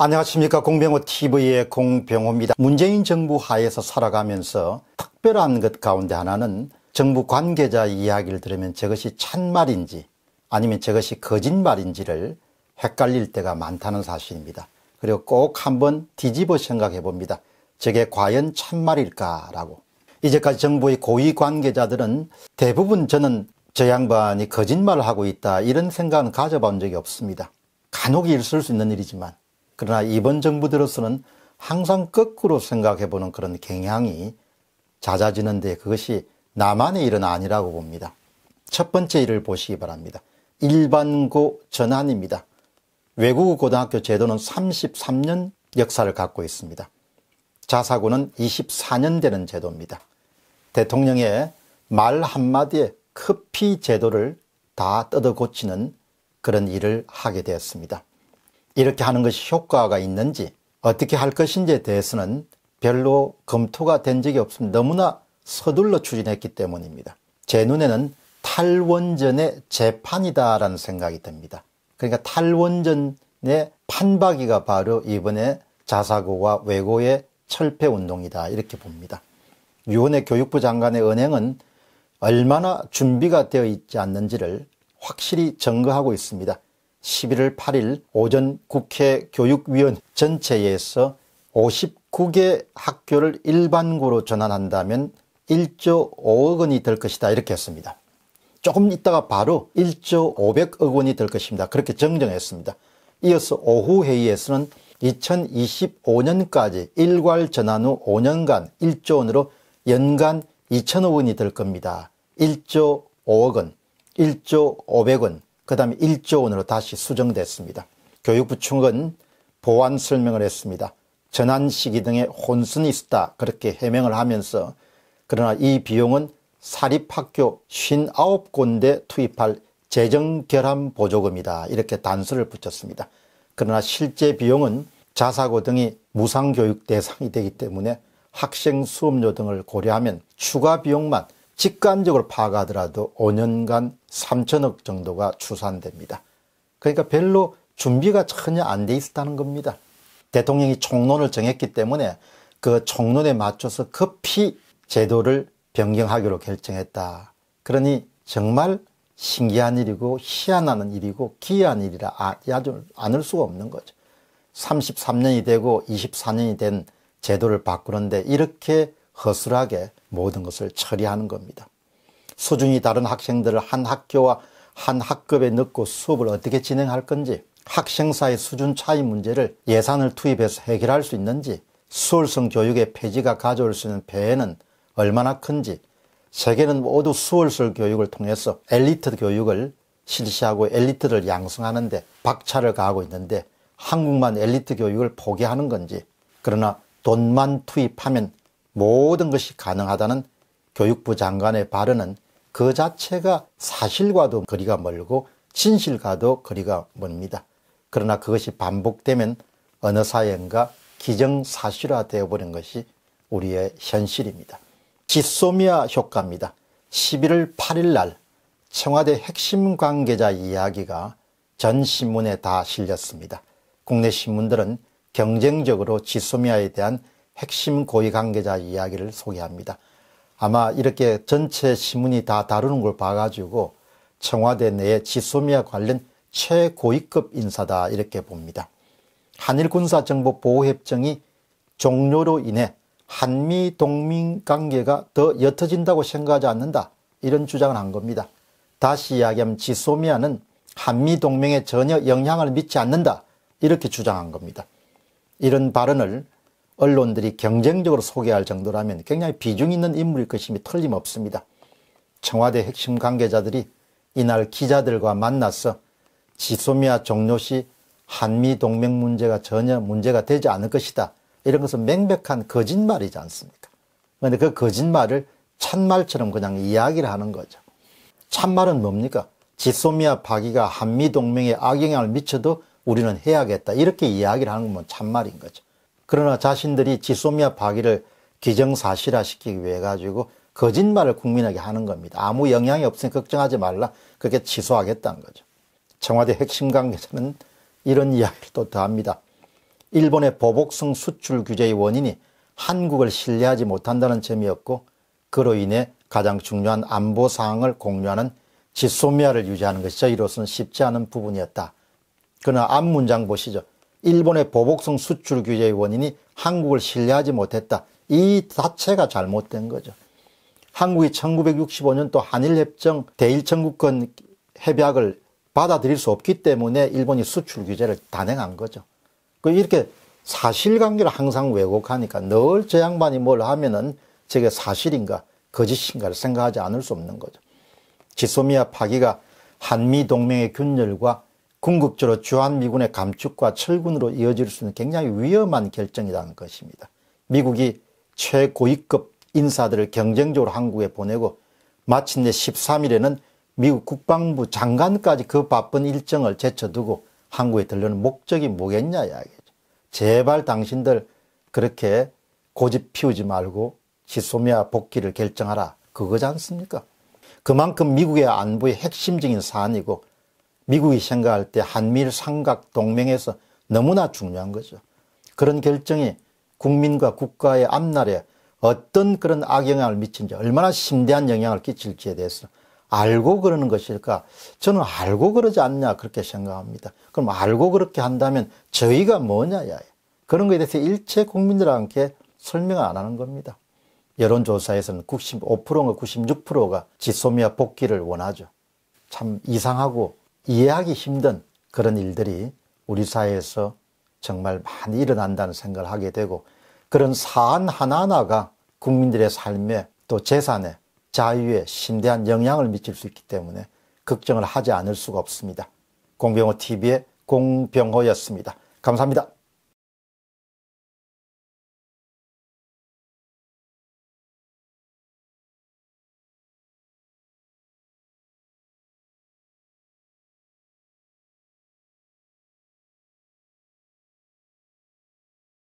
안녕하십니까 공병호 TV의 공병호입니다. 문재인 정부 하에서 살아가면서 특별한 것 가운데 하나는 정부 관계자 이야기를 들으면 저것이 찬말인지 아니면 저것이 거짓말인지를 헷갈릴 때가 많다는 사실입니다. 그리고 꼭 한번 뒤집어 생각해 봅니다. 저게 과연 참말일까라고. 이제까지 정부의 고위 관계자들은 대부분 저는 저 양반이 거짓말을 하고 있다 이런 생각은 가져본 적이 없습니다. 간혹 있을 수 있는 일이지만 그러나 이번 정부 들어서는 항상 거꾸로 생각해보는 그런 경향이 잦아지는데 그것이 나만의 일은 아니라고 봅니다. 첫 번째 일을 보시기 바랍니다. 일반고 전환입니다. 외국 고등학교 제도는 33년 역사를 갖고 있습니다. 자사고는 24년 되는 제도입니다. 대통령의 말 한마디에 커피 제도를 다 뜯어 고치는 그런 일을 하게 되었습니다. 이렇게 하는 것이 효과가 있는지 어떻게 할 것인지에 대해서는 별로 검토가 된 적이 없습니다. 너무나 서둘러 추진했기 때문입니다. 제 눈에는 탈원전의 재판이다라는 생각이 듭니다. 그러니까 탈원전의 판박이가 바로 이번에 자사고와 외고의 철폐운동이다 이렇게 봅니다. 유은의 교육부 장관의 은행은 얼마나 준비가 되어 있지 않는지를 확실히 점거하고 있습니다. 11월 8일 오전 국회 교육위원 전체에서 59개 학교를 일반고로 전환한다면 1조 5억 원이 될 것이다 이렇게 했습니다. 조금 있다가 바로 1조 500억 원이 될 것입니다. 그렇게 정정했습니다. 이어서 오후 회의에서는 2025년까지 일괄 전환 후 5년간 1조 원으로 연간 2천억 원이 될 겁니다. 1조 5억 원, 1조 500원, 그 다음에 1조 원으로 다시 수정됐습니다. 교육부 총은 보완 설명을 했습니다. 전환 시기 등에혼선이 있었다 그렇게 해명을 하면서 그러나 이 비용은 사립학교 5 9군대 투입할 재정결함 보조금이다 이렇게 단서를 붙였습니다. 그러나 실제 비용은 자사고 등이 무상교육 대상이 되기 때문에 학생 수업료 등을 고려하면 추가 비용만 직관적으로 파악하더라도 5년간 3천억 정도가 추산됩니다. 그러니까 별로 준비가 전혀 안 돼 있었다는 겁니다. 대통령이 총론을 정했기 때문에 그 총론에 맞춰서 급히 제도를 변경하기로 결정했다. 그러니 정말 신기한 일이고 희한한 일이고 기이한 일이라 아, 아주 않을 수가 없는 거죠. 33년이 되고 24년이 된 제도를 바꾸는데 이렇게 허술하게 모든 것을 처리하는 겁니다. 수준이 다른 학생들을 한 학교와 한 학급에 넣고 수업을 어떻게 진행할 건지, 학생사의 수준 차이 문제를 예산을 투입해서 해결할 수 있는지, 수월성 교육의 폐지가 가져올 수 있는 폐해는 얼마나 큰지, 세계는 모두 수월성 교육을 통해서 엘리트 교육을 실시하고 엘리트를 양성하는데 박차를 가하고 있는데 한국만 엘리트 교육을 포기하는 건지, 그러나 돈만 투입하면 모든 것이 가능하다는 교육부 장관의 발언은 그 자체가 사실과도 거리가 멀고 진실과도 거리가 멉니다. 그러나 그것이 반복되면 어느 사연가 기정사실화 되어버린 것이 우리의 현실입니다. 지소미아 효과입니다. 11월 8일 날 청와대 핵심 관계자 이야기가 전 신문에 다 실렸습니다. 국내 신문들은 경쟁적으로 지소미아에 대한 핵심 고위 관계자 이야기를 소개합니다. 아마 이렇게 전체 신문이 다 다루는 걸 봐가지고 청와대 내에 지소미아 관련 최고위급 인사다 이렇게 봅니다. 한일군사정보보호협정이 종료로 인해 한미 동맹 관계가 더 옅어진다고 생각하지 않는다 이런 주장을 한 겁니다. 다시 이야기하면 지소미아는 한미 동맹에 전혀 영향을 미치 않는다 이렇게 주장한 겁니다. 이런 발언을 언론들이 경쟁적으로 소개할 정도라면 굉장히 비중 있는 인물일 것임이 틀림없습니다. 청와대 핵심 관계자들이 이날 기자들과 만나서 지소미아 종료시 한미 동맹 문제가 전혀 문제가 되지 않을 것이다. 이런 것은 명백한 거짓말이지 않습니까? 그런데 그 거짓말을 참말처럼 그냥 이야기를 하는 거죠. 참말은 뭡니까? 지소미아 파기가 한미 동맹에 악영향을 미쳐도 우리는 해야겠다. 이렇게 이야기를 하는 건 참말인 거죠. 그러나 자신들이 지소미아 파기를 기정사실화시키기 위해 가지고 거짓말을 국민에게 하는 겁니다. 아무 영향이 없으니 걱정하지 말라. 그렇게 취소하겠다는 거죠. 청와대 핵심 관계자는 이런 이야기를 또 더합니다. 일본의 보복성 수출 규제의 원인이 한국을 신뢰하지 못한다는 점이었고 그로 인해 가장 중요한 안보 사항을 공유하는 지소미아를 유지하는 것이 저희로서는 쉽지 않은 부분이었다. 그러나 앞 문장 보시죠. 일본의 보복성 수출 규제의 원인이 한국을 신뢰하지 못했다. 이 자체가 잘못된 거죠. 한국이 1965년도 한일협정 대일청구권 협약을 받아들일 수 없기 때문에 일본이 수출 규제를 단행한 거죠. 그 이렇게 사실관계를 항상 왜곡하니까 늘 저 양반이 뭘 하면은 저게 사실인가 거짓인가를 생각하지 않을 수 없는 거죠. 지소미아 파기가 한미 동맹의 균열과 궁극적으로 주한미군의 감축과 철군으로 이어질 수 있는 굉장히 위험한 결정이라는 것입니다. 미국이 최고위급 인사들을 경쟁적으로 한국에 보내고 마침내 13일에는 미국 국방부 장관까지 그 바쁜 일정을 제쳐두고 한국에 들르는 목적이 뭐겠냐 이야기죠. 제발 당신들 그렇게 고집 피우지 말고 지소미아 복귀를 결정하라 그거지 않습니까? 그만큼 미국의 안보의 핵심적인 사안이고 미국이 생각할 때 한미일 삼각 동맹에서 너무나 중요한 거죠. 그런 결정이 국민과 국가의 앞날에 어떤 그런 악영향을 미친지 얼마나 심대한 영향을 끼칠지에 대해서 알고 그러는 것일까? 저는 알고 그러지 않냐 그렇게 생각합니다. 그럼 알고 그렇게 한다면 저희가 뭐냐야. 그런 것에 대해서 일체 국민들 한테 설명 을안 하는 겁니다. 여론조사에서는 95%가 96%가 지소미아 복귀를 원하죠. 참 이상하고 이해하기 힘든 그런 일들이 우리 사회에서 정말 많이 일어난다는 생각을 하게 되고 그런 사안 하나하나가 국민들의 삶에 또 재산에 자유에 심대한 영향을 미칠 수 있기 때문에 걱정을 하지 않을 수가 없습니다. 공병호 TV의 공병호였습니다. 감사합니다.